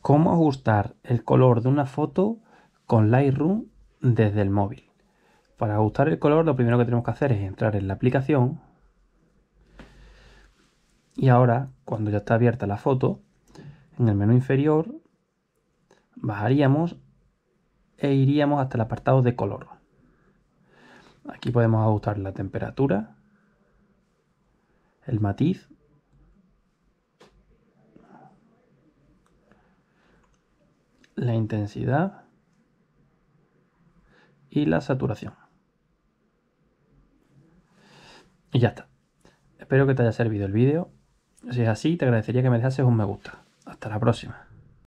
cómo ajustar el color de una foto con Lightroom desde el móvil. Para ajustar el color lo primero que tenemos que hacer es entrar en la aplicación y ahora cuando ya está abierta la foto en el menú inferior bajaríamos e iríamos hasta el apartado de color. Aquí podemos ajustar la temperatura, el matiz la intensidad y la saturación. Y ya está. Espero que te haya servido el vídeo. Si es así, te agradecería que me dejases un me gusta. Hasta la próxima.